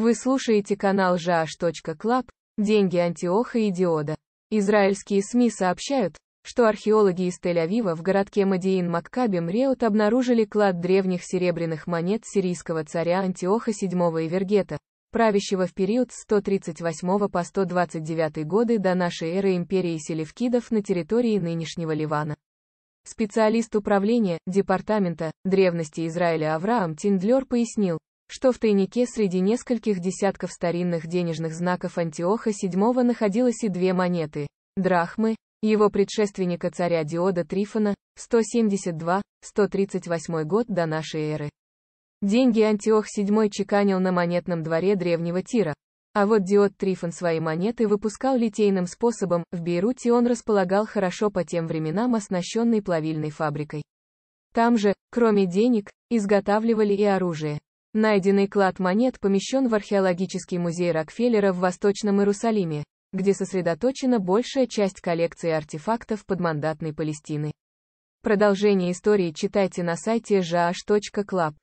Вы слушаете канал Жаш.Клаб, деньги Антиоха и Диода. Израильские СМИ сообщают, что археологи из Тель-Авива в городке Мадиин Маккаби Мреут обнаружили клад древних серебряных монет сирийского царя Антиоха VII Эвергета, правящего в период с 138 по 129 годы до нашей эры империи селевкидов на территории нынешнего Ливана. Специалист управления, департамента, древности Израиля Авраам Тиндлер пояснил, что в тайнике среди нескольких десятков старинных денежных знаков Антиоха VII находилось и две монеты – драхмы, его предшественника царя Диода Трифона, 172-138 год до нашей эры. Деньги Антиох VII чеканил на монетном дворе древнего Тира. А вот Диод Трифон свои монеты выпускал литейным способом, в Бейруте он располагал хорошо по тем временам оснащенной плавильной фабрикой. Там же, кроме денег, изготавливали и оружие. Найденный клад монет помещен в археологический музей Рокфеллера в Восточном Иерусалиме, где сосредоточена большая часть коллекции артефактов подмандатной Палестины. Продолжение истории читайте на сайте jh.club.